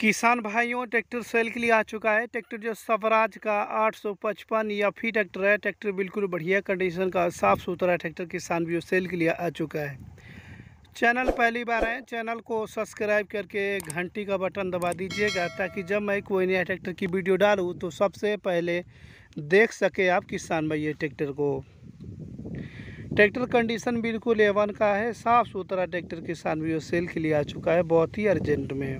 किसान भाइयों tractor cell के लिए आ चुका है ट्रैक्टर जो स्वराज का 855 या फी ट्रैक्टर है ट्रैक्टर बिल्कुल बढ़िया कंडीशन का साफ़ सुथरा ट्रैक्टर किसान भी सेल के लिए आ चुका है चैनल पहली बार है चैनल को सब्सक्राइब करके घंटी का बटन दबा दीजिएगा ताकि जब मैं कोई नया ट्रैक्टर की वीडियो डालूँ तो सबसे पहले देख सके आप किसान भाई ट्रैक्टर को ट्रैक्टर कंडीशन बिल्कुल एवन का है साफ़ सुथरा ट्रैक्टर किसान भी सेल के लिए आ चुका है बहुत ही अर्जेंट में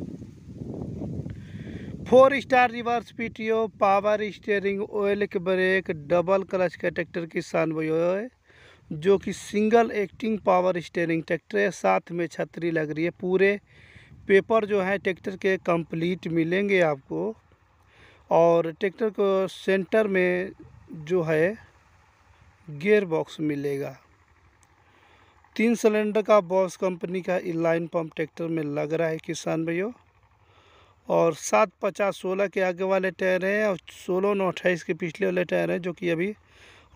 four star reverse PTO power steering oil के ब्रेक डबल क्लच के ट्रैक्टर की शान वही है जो कि single acting power steering tractor है साथ में छतरी लग रही है पूरे पेपर जो है ट्रैक्टर के कंप्लीट मिलेंगे आपको और ट्रैक्टर को सेंटर में जो है गेयर बॉक्स मिलेगा तीन सिलेंडर का बॉस कंपनी का इनलाइन पंप ट्रैक्टर में लग रहा है किसान भैया और सात पचास सोलह के आगे वाले टायर हैं और सोलह नौ अट्ठाईस के पिछले वाले टायर हैं जो कि अभी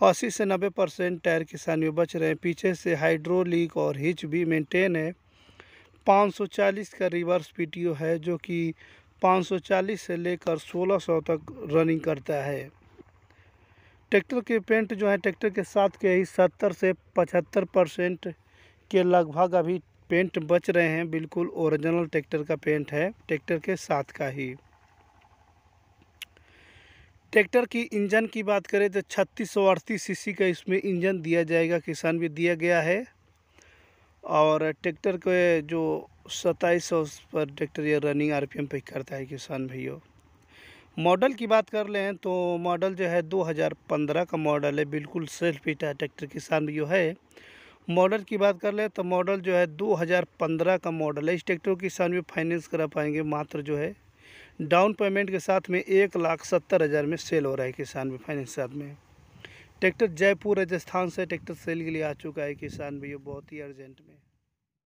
अस्सी से नब्बे परसेंट टायर के सानी बच रहे हैं पीछे से हाइड्रोलिक और हिच भी मेंटेन है 540 का रिवर्स पी है जो कि 540 से लेकर 1600 तक रनिंग करता है ट्रैक्टर के पेंट जो है ट्रैक्टर के साथ के ही सत्तर से पचहत्तर परसेंट के लगभग अभी पेंट बच रहे हैं बिल्कुल ओरिजिनल ट्रैक्टर का पेंट है ट्रैक्टर के साथ का ही ट्रैक्टर की इंजन की बात करें तो छत्तीस सौ अड़तीस सी का इसमें इंजन दिया जाएगा किसान भी दिया गया है और ट्रैक्टर के जो सत्ताईस सौ पर ट्रैक्टर ये रनिंग आरपीएम पे करता है किसान भैया मॉडल की बात कर लें तो मॉडल जो है 2015 का मॉडल है बिल्कुल सेल्फ पीटा ट्रैक्टर किसान भैया है मॉडल की बात कर ले तो मॉडल जो है 2015 का मॉडल है इस ट्रैक्टर किसान भी फाइनेंस करा पाएंगे मात्र जो है डाउन पेमेंट के साथ में एक लाख सत्तर हज़ार में सेल हो रहा है किसान भी फाइनेंस के साथ में ट्रैक्टर जयपुर राजस्थान से ट्रैक्टर सेल के लिए आ चुका है किसान भी ये बहुत ही अर्जेंट में